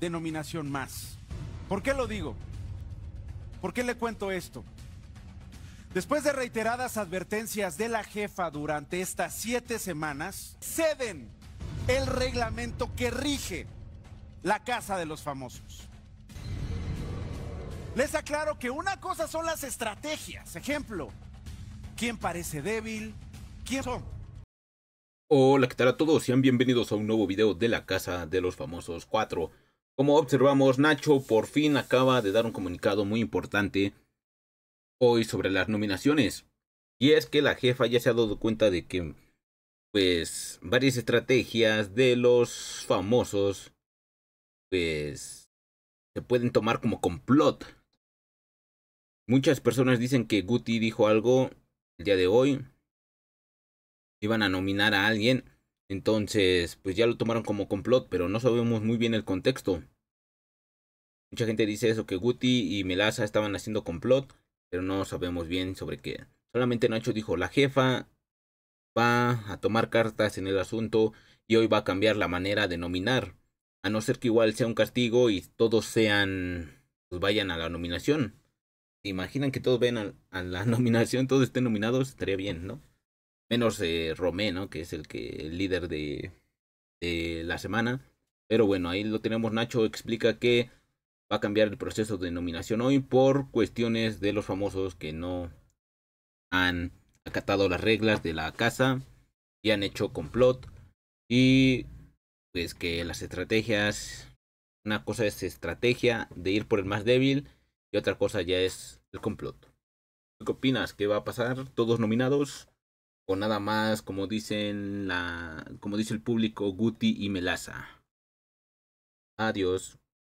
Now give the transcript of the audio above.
denominación más. ¿Por qué lo digo? ¿Por qué le cuento esto? Después de reiteradas advertencias de la jefa durante estas siete semanas, ceden el reglamento que rige la Casa de los Famosos. Les aclaro que una cosa son las estrategias. Ejemplo, ¿quién parece débil? ¿Quién son? Hola, ¿qué tal a todos? Sean bienvenidos a un nuevo video de la Casa de los Famosos 4. Como observamos, Nacho por fin acaba de dar un comunicado muy importante hoy sobre las nominaciones. Y es que la jefa ya se ha dado cuenta de que, pues, varias estrategias de los famosos, pues, se pueden tomar como complot. Muchas personas dicen que Guti dijo algo el día de hoy. Iban a nominar a alguien entonces, pues ya lo tomaron como complot, pero no sabemos muy bien el contexto. Mucha gente dice eso, que Guti y Melaza estaban haciendo complot, pero no sabemos bien sobre qué. Solamente Nacho dijo, la jefa va a tomar cartas en el asunto y hoy va a cambiar la manera de nominar. A no ser que igual sea un castigo y todos sean, pues vayan a la nominación. imaginan que todos ven a la nominación, todos estén nominados? Estaría bien, ¿no? menos Romé, ¿no? Que es el que el líder de, de, la semana. Pero bueno, ahí lo tenemos. Nacho explica que va a cambiar el proceso de nominación hoy por cuestiones de los famosos que no han acatado las reglas de la casa y han hecho complot. Y pues que las estrategias, una cosa es estrategia de ir por el más débil y otra cosa ya es el complot. ¿Qué opinas? ¿Qué va a pasar? ¿Todos nominados? o nada más, como dicen la, como dice el público, Guti y Melaza. Adiós.